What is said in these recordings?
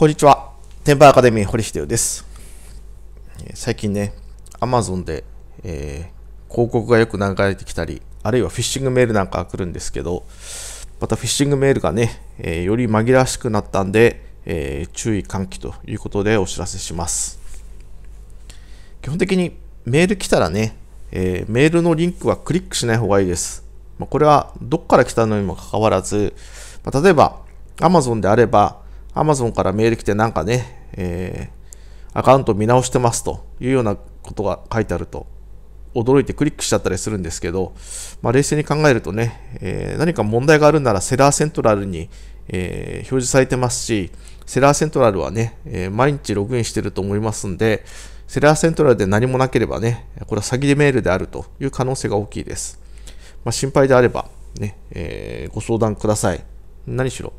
こんにちは。テンパアカデミー堀秀夫です。最近ね、Amazon で、えー、広告がよく流れてきたり、あるいはフィッシングメールなんか来るんですけど、またフィッシングメールがね、えー、より紛らわしくなったんで、えー、注意喚起ということでお知らせします。基本的にメール来たらね、えメールのリンクはクリックしない方がいいです。まあ、これはどっから来たのにもかかわらず、まあ、例えば Amazon であれば、アマゾンからメール来てなんかね、えー、アカウント見直してますというようなことが書いてあると、驚いてクリックしちゃったりするんですけど、まあ、冷静に考えるとね、えー、何か問題があるならセラーセントラルに、えー、表示されてますし、セラーセントラルはね、えー、毎日ログインしてると思いますんで、セラーセントラルで何もなければね、これは詐欺でメールであるという可能性が大きいです。まあ、心配であればね、ええご相談ください。何しろ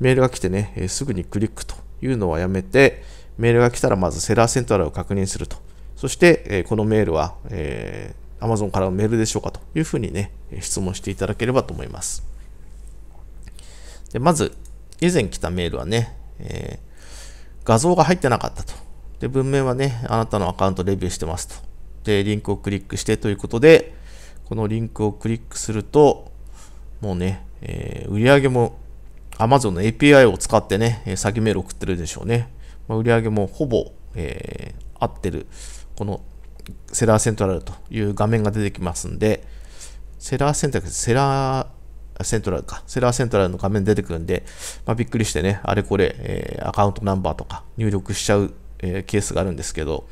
メールが来てね、えー、すぐにクリックというのはやめて、メールが来たらまずセラーセントラルを確認すると。そして、えー、このメールは、えー、Amazon からのメールでしょうかというふうにね、質問していただければと思います。でまず、以前来たメールはね、え画像が入ってなかったと。で、文面はね、あなたのアカウントレビューしてますと。で、リンクをクリックしてということで、このリンクをクリックすると、もうね、えー、売り上げも Amazon の API を使ってね、詐欺メール送ってるでしょうね。まり売上もほぼ、えー、合ってる、このセラーセントラルという画面が出てきますんで、セラーセントラル、セラーセントラルか、セラーセントラルの画面出てくるんで、まあ、びっくりしてね、あれこれ、えー、アカウントナンバーとか入力しちゃうえー、ケースがあるんですけど、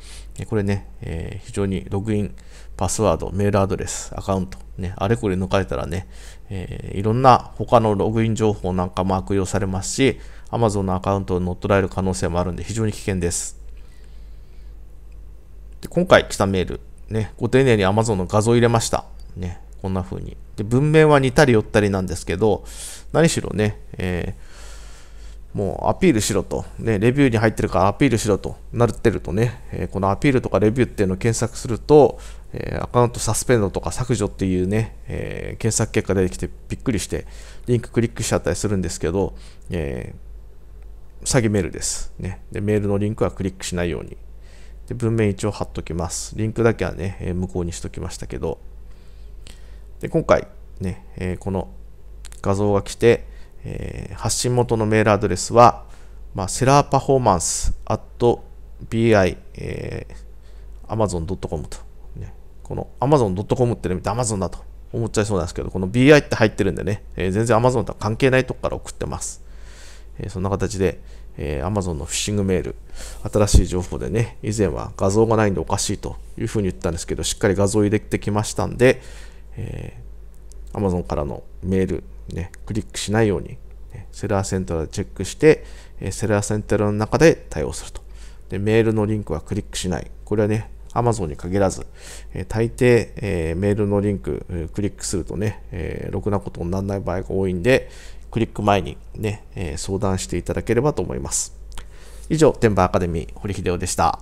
これね、えー、非常にログイン、パスワード、メールアドレス、アカウント、ね、あれこれ抜かれたらね、えー、いろんな他のログイン情報なんかも悪用されますし、Amazon のアカウントを乗っ取られる可能性もあるんで非常に危険です。で今回来たメール、ね、ご丁寧に Amazon の画像を入れました。ね、こんな風に。で、文面は似たり寄ったりなんですけど、何しろね、えーもうアピールしろと、ね、レビューに入ってるからアピールしろとなってるとね、えー、このアピールとかレビューっていうのを検索すると、えー、アカウントサスペンドとか削除っていうね、えー、検索結果出てきてびっくりして、リンククリックしちゃったりするんですけど、え詐欺メールです、ねで。メールのリンクはクリックしないように。で文面一応貼っときます。リンクだけはね、え無効にしときましたけど、で今回ね、えこの画像が来て、えー、発信元のメールアドレスは、まあ、セラーパフォーマンス bi、えー、amazon.com と、ね、この amazon.com ってで amazon だと思っちゃいそうなんですけど、この bi って入ってるんでね、えー、全然 amazon とは関係ないとこから送ってます。えー、そんな形で、えー、Amazon のフィッシングメール、新しい情報でね、以前は画像がないんでおかしいというふうに言ったんですけど、しっかり画像を入れてきましたんで、えー、Amazon からのメール、ね、クリックしないように、ね、セラーセントラでチェックして、えセラーセントラの中で対応すると。で、メールのリンクはクリックしない。これはね、Amazon に限らず、え大抵、えメールのリンク、えクリックするとね、えろくなことにならない場合が多いんで、クリック前にね、え相談していただければと思います。以上、バーアカデミー、堀秀夫でした。